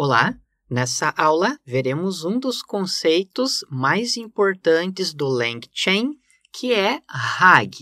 Olá! Nessa aula, veremos um dos conceitos mais importantes do LangChain, que é RAG,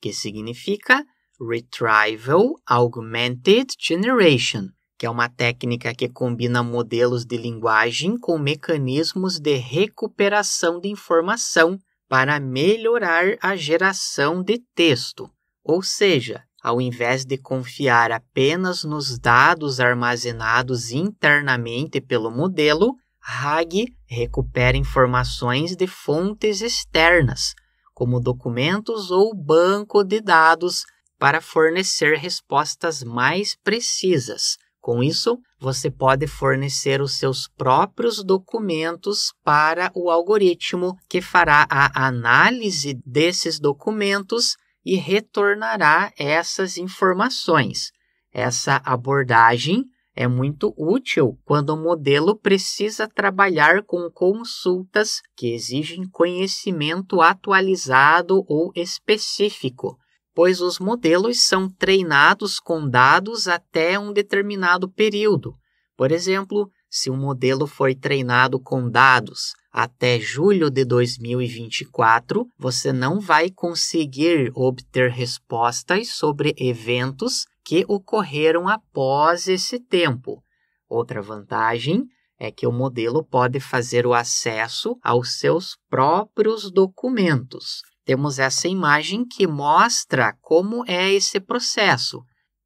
que significa Retrieval Augmented Generation, que é uma técnica que combina modelos de linguagem com mecanismos de recuperação de informação para melhorar a geração de texto, ou seja, ao invés de confiar apenas nos dados armazenados internamente pelo modelo, RAG recupera informações de fontes externas, como documentos ou banco de dados, para fornecer respostas mais precisas. Com isso, você pode fornecer os seus próprios documentos para o algoritmo que fará a análise desses documentos e retornará essas informações. Essa abordagem é muito útil quando o modelo precisa trabalhar com consultas que exigem conhecimento atualizado ou específico, pois os modelos são treinados com dados até um determinado período. Por exemplo, se o modelo foi treinado com dados até julho de 2024, você não vai conseguir obter respostas sobre eventos que ocorreram após esse tempo. Outra vantagem é que o modelo pode fazer o acesso aos seus próprios documentos. Temos essa imagem que mostra como é esse processo.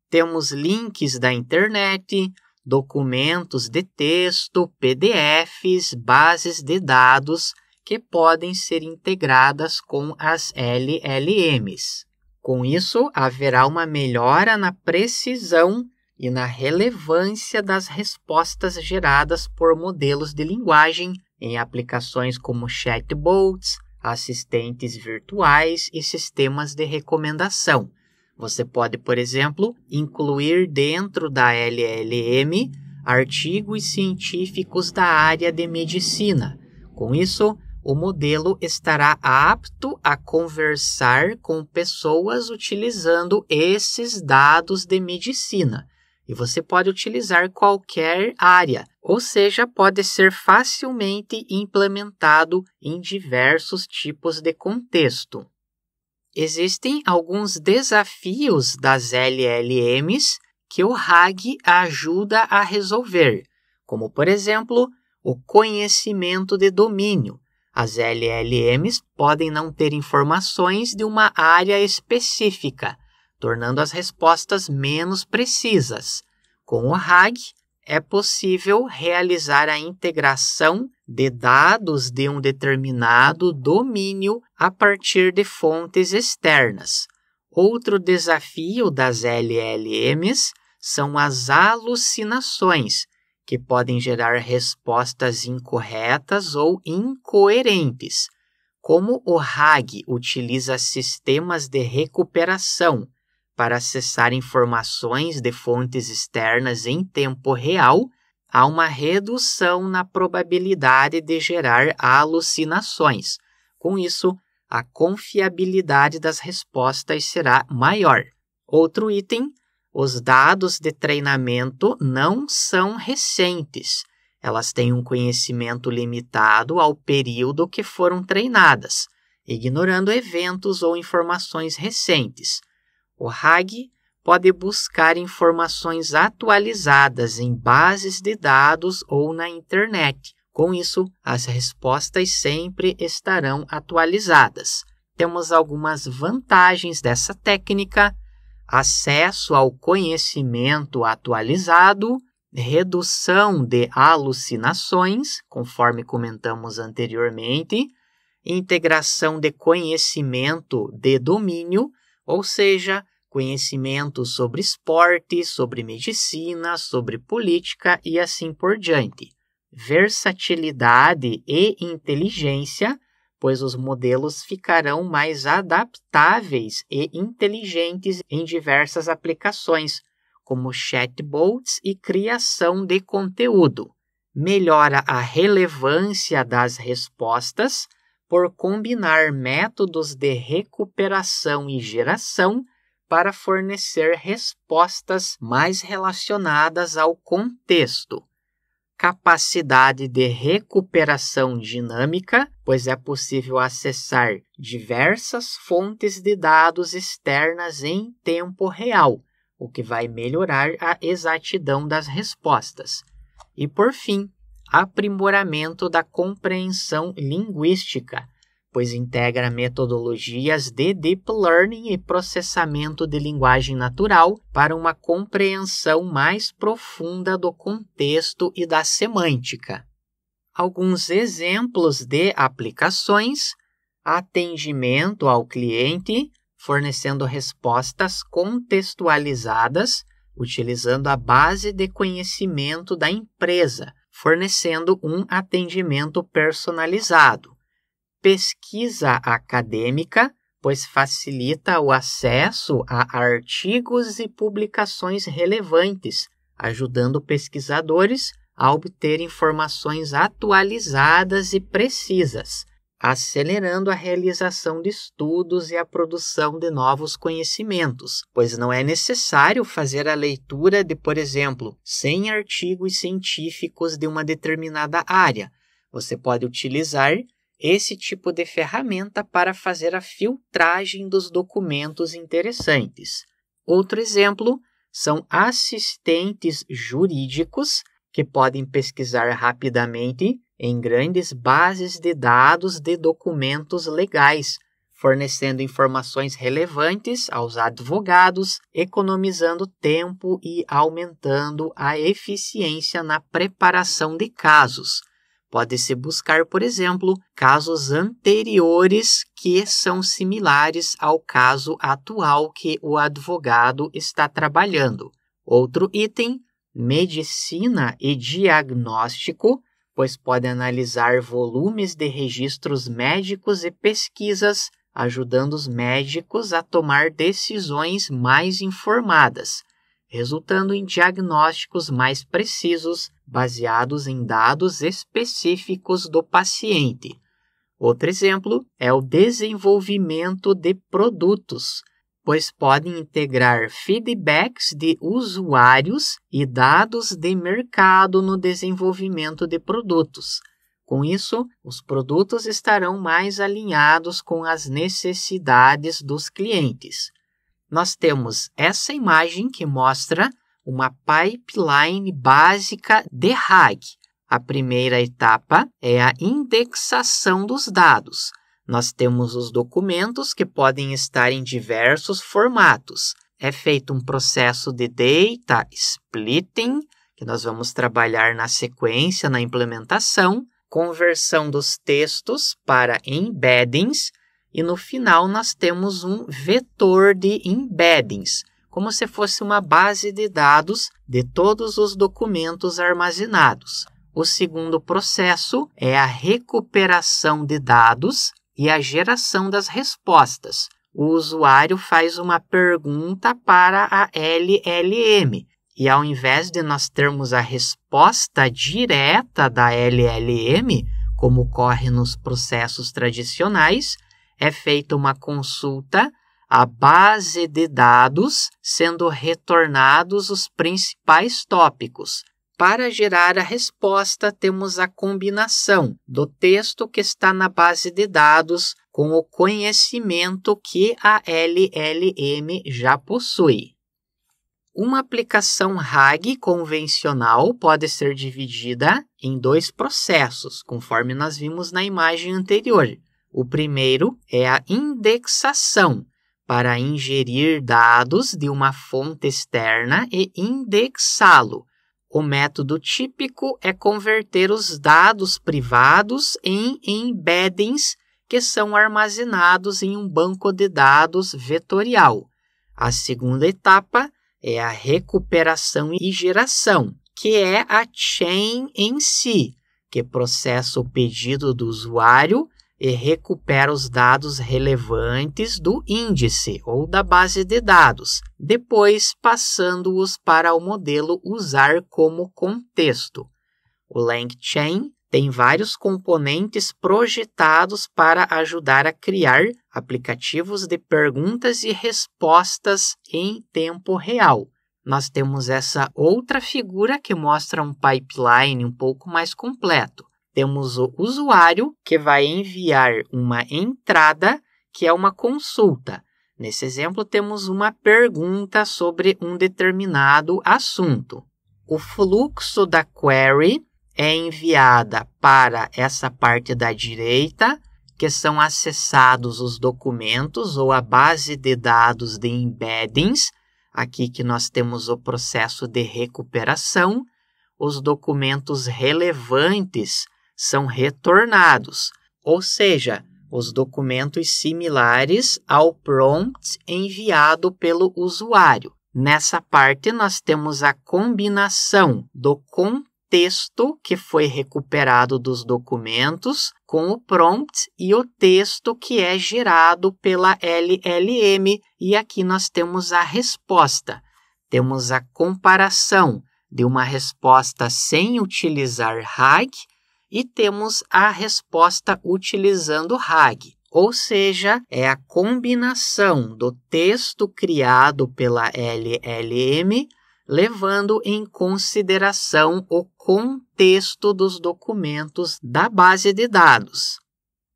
Temos links da internet, documentos de texto, PDFs, bases de dados que podem ser integradas com as LLMs. Com isso, haverá uma melhora na precisão e na relevância das respostas geradas por modelos de linguagem em aplicações como chatbots, assistentes virtuais e sistemas de recomendação você pode, por exemplo, incluir dentro da LLM artigos científicos da área de medicina. Com isso, o modelo estará apto a conversar com pessoas utilizando esses dados de medicina. E você pode utilizar qualquer área, ou seja, pode ser facilmente implementado em diversos tipos de contexto. Existem alguns desafios das LLMs que o RAG ajuda a resolver, como, por exemplo, o conhecimento de domínio. As LLMs podem não ter informações de uma área específica, tornando as respostas menos precisas. Com o RAG, é possível realizar a integração de dados de um determinado domínio a partir de fontes externas. Outro desafio das LLMs são as alucinações, que podem gerar respostas incorretas ou incoerentes. Como o RAG utiliza sistemas de recuperação para acessar informações de fontes externas em tempo real, há uma redução na probabilidade de gerar alucinações. Com isso, a confiabilidade das respostas será maior. Outro item: os dados de treinamento não são recentes. Elas têm um conhecimento limitado ao período que foram treinadas, ignorando eventos ou informações recentes. O RAG pode buscar informações atualizadas em bases de dados ou na internet. Com isso, as respostas sempre estarão atualizadas. Temos algumas vantagens dessa técnica: acesso ao conhecimento atualizado, redução de alucinações, conforme comentamos anteriormente, integração de conhecimento de domínio, ou seja, conhecimento sobre esporte, sobre medicina, sobre política e assim por diante. Versatilidade e inteligência, pois os modelos ficarão mais adaptáveis e inteligentes em diversas aplicações, como chatbots e criação de conteúdo. Melhora a relevância das respostas por combinar métodos de recuperação e geração para fornecer respostas mais relacionadas ao contexto. Capacidade de recuperação dinâmica, pois é possível acessar diversas fontes de dados externas em tempo real, o que vai melhorar a exatidão das respostas. E por fim, aprimoramento da compreensão linguística, pois integra metodologias de deep learning e processamento de linguagem natural para uma compreensão mais profunda do contexto e da semântica. Alguns exemplos de aplicações: atendimento ao cliente, fornecendo respostas contextualizadas, utilizando a base de conhecimento da empresa, fornecendo um atendimento personalizado pesquisa acadêmica, pois facilita o acesso a artigos e publicações relevantes, ajudando pesquisadores a obter informações atualizadas e precisas, acelerando a realização de estudos e a produção de novos conhecimentos, pois não é necessário fazer a leitura de, por exemplo, 100 artigos científicos de uma determinada área. Você pode utilizar esse tipo de ferramenta para fazer a filtragem dos documentos interessantes. Outro exemplo são assistentes jurídicos que podem pesquisar rapidamente em grandes bases de dados de documentos legais, fornecendo informações relevantes aos advogados, economizando tempo e aumentando a eficiência na preparação de casos. Pode-se buscar, por exemplo, casos anteriores que são similares ao caso atual que o advogado está trabalhando. Outro item, medicina e diagnóstico, pois pode analisar volumes de registros médicos e pesquisas, ajudando os médicos a tomar decisões mais informadas, resultando em diagnósticos mais precisos baseados em dados específicos do paciente. Outro exemplo é o desenvolvimento de produtos, pois podem integrar feedbacks de usuários e dados de mercado no desenvolvimento de produtos. Com isso, os produtos estarão mais alinhados com as necessidades dos clientes. Nós temos essa imagem que mostra uma pipeline básica de RAG. A primeira etapa é a indexação dos dados. Nós temos os documentos que podem estar em diversos formatos. É feito um processo de data splitting, que nós vamos trabalhar na sequência, na implementação, conversão dos textos para embeddings, e no final nós temos um vetor de embeddings como se fosse uma base de dados de todos os documentos armazenados. O segundo processo é a recuperação de dados e a geração das respostas. O usuário faz uma pergunta para a LLM e, ao invés de nós termos a resposta direta da LLM, como ocorre nos processos tradicionais, é feita uma consulta a base de dados, sendo retornados os principais tópicos. Para gerar a resposta, temos a combinação do texto que está na base de dados com o conhecimento que a LLM já possui. Uma aplicação RAG convencional pode ser dividida em dois processos, conforme nós vimos na imagem anterior. O primeiro é a indexação, para ingerir dados de uma fonte externa e indexá-lo. O método típico é converter os dados privados em embeddings que são armazenados em um banco de dados vetorial. A segunda etapa é a recuperação e geração, que é a chain em si, que processa o pedido do usuário e recupera os dados relevantes do índice ou da base de dados, depois passando-os para o modelo usar como contexto. O LangChain tem vários componentes projetados para ajudar a criar aplicativos de perguntas e respostas em tempo real. Nós temos essa outra figura que mostra um pipeline um pouco mais completo temos o usuário que vai enviar uma entrada, que é uma consulta. Nesse exemplo, temos uma pergunta sobre um determinado assunto. O fluxo da query é enviada para essa parte da direita, que são acessados os documentos ou a base de dados de embeddings, aqui que nós temos o processo de recuperação, os documentos relevantes são retornados, ou seja, os documentos similares ao prompt enviado pelo usuário. Nessa parte, nós temos a combinação do contexto que foi recuperado dos documentos com o prompt e o texto que é gerado pela LLM. E aqui nós temos a resposta. Temos a comparação de uma resposta sem utilizar hack e temos a resposta utilizando RAG, ou seja, é a combinação do texto criado pela LLM levando em consideração o contexto dos documentos da base de dados.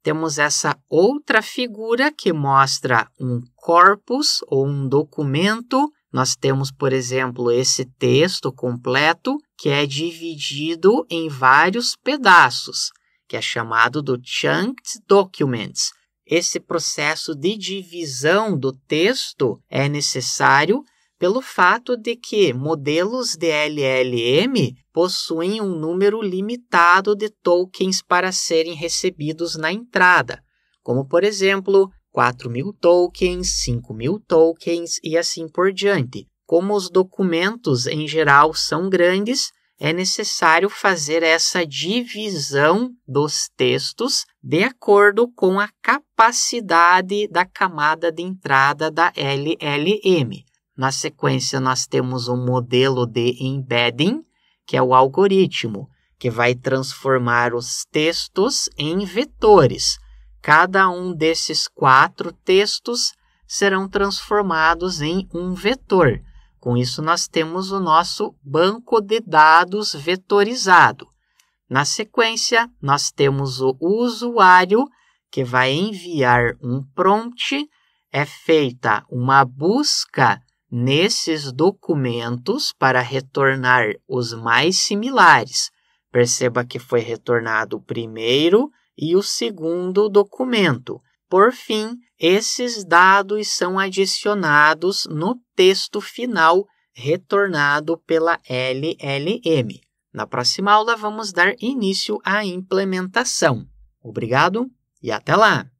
Temos essa outra figura que mostra um corpus ou um documento nós temos, por exemplo, esse texto completo que é dividido em vários pedaços, que é chamado do chunked documents. Esse processo de divisão do texto é necessário pelo fato de que modelos de LLM possuem um número limitado de tokens para serem recebidos na entrada, como por exemplo 4 mil tokens, 5 mil tokens e assim por diante. Como os documentos em geral são grandes, é necessário fazer essa divisão dos textos de acordo com a capacidade da camada de entrada da LLM. Na sequência, nós temos um modelo de embedding, que é o algoritmo, que vai transformar os textos em vetores Cada um desses quatro textos serão transformados em um vetor. Com isso, nós temos o nosso banco de dados vetorizado. Na sequência, nós temos o usuário que vai enviar um prompt. É feita uma busca nesses documentos para retornar os mais similares. Perceba que foi retornado o primeiro, e o segundo documento. Por fim, esses dados são adicionados no texto final retornado pela LLM. Na próxima aula, vamos dar início à implementação. Obrigado e até lá!